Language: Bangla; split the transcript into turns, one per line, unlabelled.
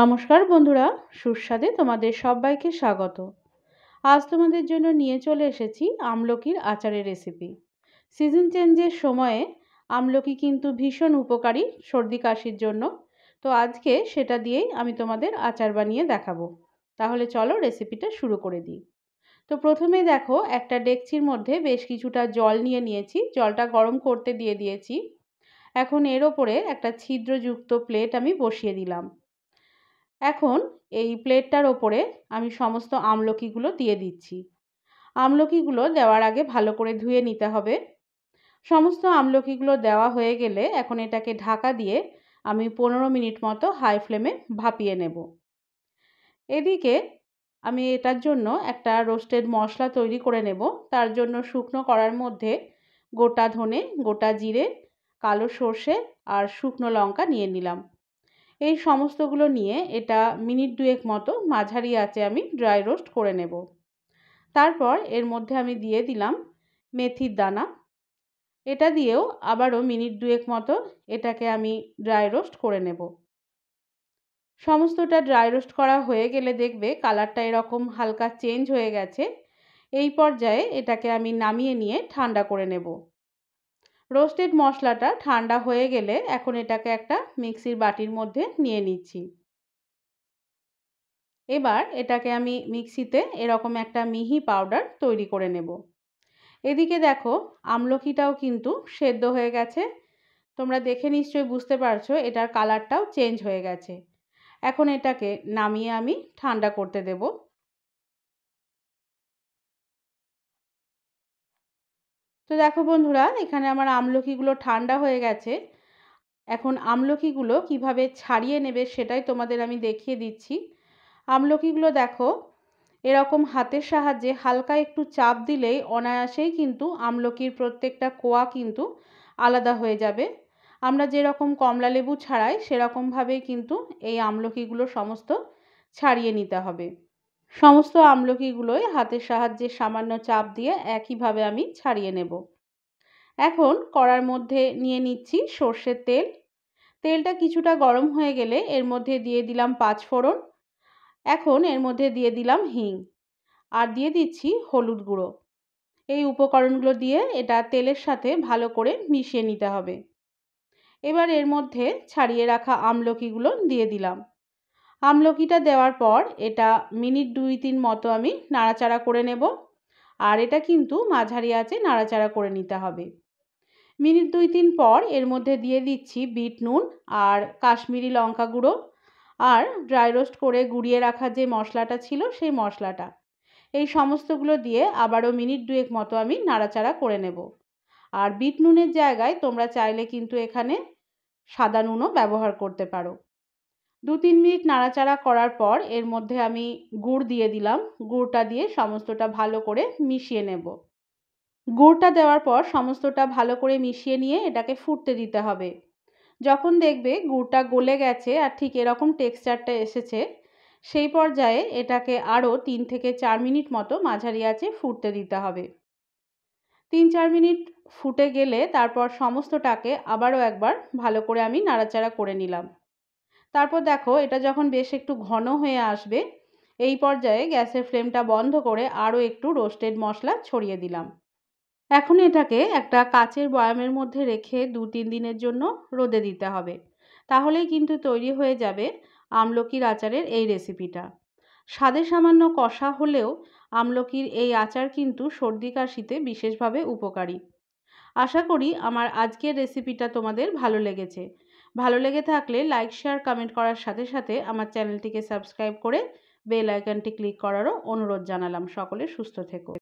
নমস্কার বন্ধুরা সুস্বাদে তোমাদের সবাইকে স্বাগত আজ তোমাদের জন্য নিয়ে চলে এসেছি আমলকির আচারের রেসিপি সিজন চেঞ্জের সময়ে আমলকি কিন্তু ভীষণ উপকারী সর্দি কাশির জন্য তো আজকে সেটা দিয়েই আমি তোমাদের আচার বানিয়ে দেখাবো তাহলে চলো রেসিপিটা শুরু করে দিই তো প্রথমে দেখো একটা ডেকচির মধ্যে বেশ কিছুটা জল নিয়ে নিয়েছি জলটা গরম করতে দিয়ে দিয়েছি এখন এর ওপরে একটা ছিদ্রযুক্ত প্লেট আমি বসিয়ে দিলাম এখন এই প্লেটটার ওপরে আমি সমস্ত আমলকিগুলো দিয়ে দিচ্ছি আমলকিগুলো দেওয়ার আগে ভালো করে ধুয়ে নিতে হবে সমস্ত আমলকিগুলো দেওয়া হয়ে গেলে এখন এটাকে ঢাকা দিয়ে আমি পনেরো মিনিট মতো হাই ফ্লেমে ভাপিয়ে নেব এদিকে আমি এটার জন্য একটা রোস্টেড মশলা তৈরি করে নেব তার জন্য শুকনো করার মধ্যে গোটা ধনে গোটা জিরে কালো সর্ষে আর শুকনো লঙ্কা নিয়ে নিলাম এই সমস্তগুলো নিয়ে এটা মিনিট দুয়েক মতো মাঝারি আঁচে আমি ড্রাই রোস্ট করে নেব তারপর এর মধ্যে আমি দিয়ে দিলাম মেথির দানা এটা দিয়েও আবারও মিনিট দুয়েক মতো এটাকে আমি ড্রাই রোস্ট করে নেব সমস্তটা ড্রাই রোস্ট করা হয়ে গেলে দেখবে কালারটা এরকম হালকা চেঞ্জ হয়ে গেছে এই পর্যায়ে এটাকে আমি নামিয়ে নিয়ে ঠান্ডা করে নেব রোস্টেড মশলাটা ঠান্ডা হয়ে গেলে এখন এটাকে একটা মিক্সির বাটির মধ্যে নিয়ে নিচ্ছি এবার এটাকে আমি মিক্সিতে এরকম একটা মিহি পাউডার তৈরি করে নেব এদিকে দেখো আমলকিটাও কিন্তু সেদ্ধ হয়ে গেছে তোমরা দেখে নিশ্চয়ই বুঝতে পারছো এটার কালারটাও চেঞ্জ হয়ে গেছে এখন এটাকে নামিয়ে আমি ঠান্ডা করতে দেবো তো দেখো বন্ধুরা এখানে আমার আমলকিগুলো ঠান্ডা হয়ে গেছে এখন আমলকিগুলো কিভাবে ছাড়িয়ে নেবে সেটাই তোমাদের আমি দেখিয়ে দিচ্ছি আমলকিগুলো দেখো এরকম হাতের সাহায্যে হালকা একটু চাপ দিলেই অনায়াসেই কিন্তু আমলকির প্রত্যেকটা কোয়া কিন্তু আলাদা হয়ে যাবে আমরা যেরকম কমলা লেবু ছাড়াই সেরকমভাবেই কিন্তু এই আমলকিগুলো সমস্ত ছাড়িয়ে নিতে হবে সমস্ত আমলকিগুলোই হাতের সাহায্যে সামান্য চাপ দিয়ে একইভাবে আমি ছাড়িয়ে নেব এখন কড়ার মধ্যে নিয়ে নিচ্ছি সর্ষের তেল তেলটা কিছুটা গরম হয়ে গেলে এর মধ্যে দিয়ে দিলাম পাঁচ ফোড়ন এখন এর মধ্যে দিয়ে দিলাম হিং আর দিয়ে দিচ্ছি হলুদ গুঁড়ো এই উপকরণগুলো দিয়ে এটা তেলের সাথে ভালো করে মিশিয়ে নিতে হবে এবার এর মধ্যে ছাড়িয়ে রাখা আমলকিগুলো দিয়ে দিলাম আমলকিটা দেওয়ার পর এটা মিনিট দুই তিন মতো আমি নাড়াচাড়া করে নেব আর এটা কিন্তু মাঝারি আছে নাড়াচাড়া করে নিতে হবে মিনিট দুই তিন পর এর মধ্যে দিয়ে দিচ্ছি বিট নুন আর কাশ্মীরি লঙ্কা গুঁড়ো আর ড্রাই রোস্ট করে গুঁড়িয়ে রাখা যে মশলাটা ছিল সেই মশলাটা এই সমস্তগুলো দিয়ে আবারও মিনিট দুয়েক মতো আমি নাড়াচাড়া করে নেব আর বিট নুনের জায়গায় তোমরা চাইলে কিন্তু এখানে সাদা নুনও ব্যবহার করতে পারো দু তিন মিনিট নাড়াচাড়া করার পর এর মধ্যে আমি গুড় দিয়ে দিলাম গুড়টা দিয়ে সমস্তটা ভালো করে মিশিয়ে নেব গুড়টা দেওয়ার পর সমস্তটা ভালো করে মিশিয়ে নিয়ে এটাকে ফুটতে দিতে হবে যখন দেখবে গুড়টা গলে গেছে আর ঠিক এরকম টেক্সচারটা এসেছে সেই পর্যায়ে এটাকে আরও তিন থেকে চার মিনিট মতো মাঝারি আছে ফুটতে দিতে হবে তিন চার মিনিট ফুটে গেলে তারপর সমস্তটাকে আবারও একবার ভালো করে আমি নাড়াচাড়া করে নিলাম তারপর দেখো এটা যখন বেশ একটু ঘন হয়ে আসবে এই পর্যায়ে গ্যাসের ফ্লেমটা বন্ধ করে আরও একটু রোস্টেড মশলা ছড়িয়ে দিলাম এখন এটাকে একটা কাচের বয়ামের মধ্যে রেখে দু তিন দিনের জন্য রোদে দিতে হবে তাহলেই কিন্তু তৈরি হয়ে যাবে আমলকির আচারের এই রেসিপিটা স্বাদে সামান্য কষা হলেও আমলকির এই আচার কিন্তু সর্দি কাশিতে বিশেষভাবে উপকারী আশা করি আমার আজকের রেসিপিটা তোমাদের ভালো লেগেছে ভালো লেগে থাকলে লাইক শেয়ার কমেন্ট করার সাথে সাথে আমার চ্যানেলটিকে সাবস্ক্রাইব করে বেল আইকনটি ক্লিক করারও অনুরোধ জানালাম সকলে সুস্থ থেকো